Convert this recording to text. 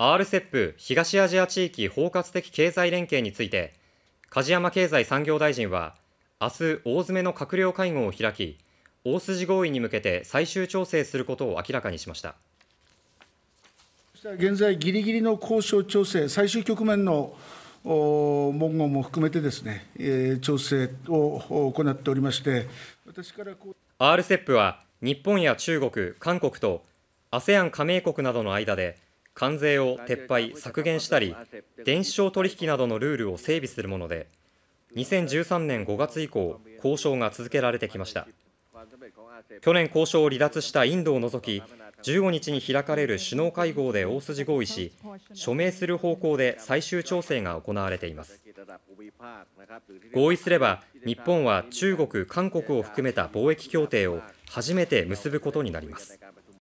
RCEP 東アジア地域包括的経済連携について梶山経済産業大臣は明日大詰めの閣僚会合を開き大筋合意に向けて最終調整することを明らかにしました現在ギリギリの交渉調整最終局面の文言も含めてですね、えー、調整を行っておりまして私からこう RCEP は日本や中国韓国と ASEAN 加盟国などの間で関税を撤廃・削減したり電子商取引などのルールを整備するもので2013年5月以降交渉が続けられてきました去年交渉を離脱したインドを除き15日に開かれる首脳会合で大筋合意し署名する方向で最終調整が行われています合意すれば日本は中国韓国を含めた貿易協定を初めて結ぶことになります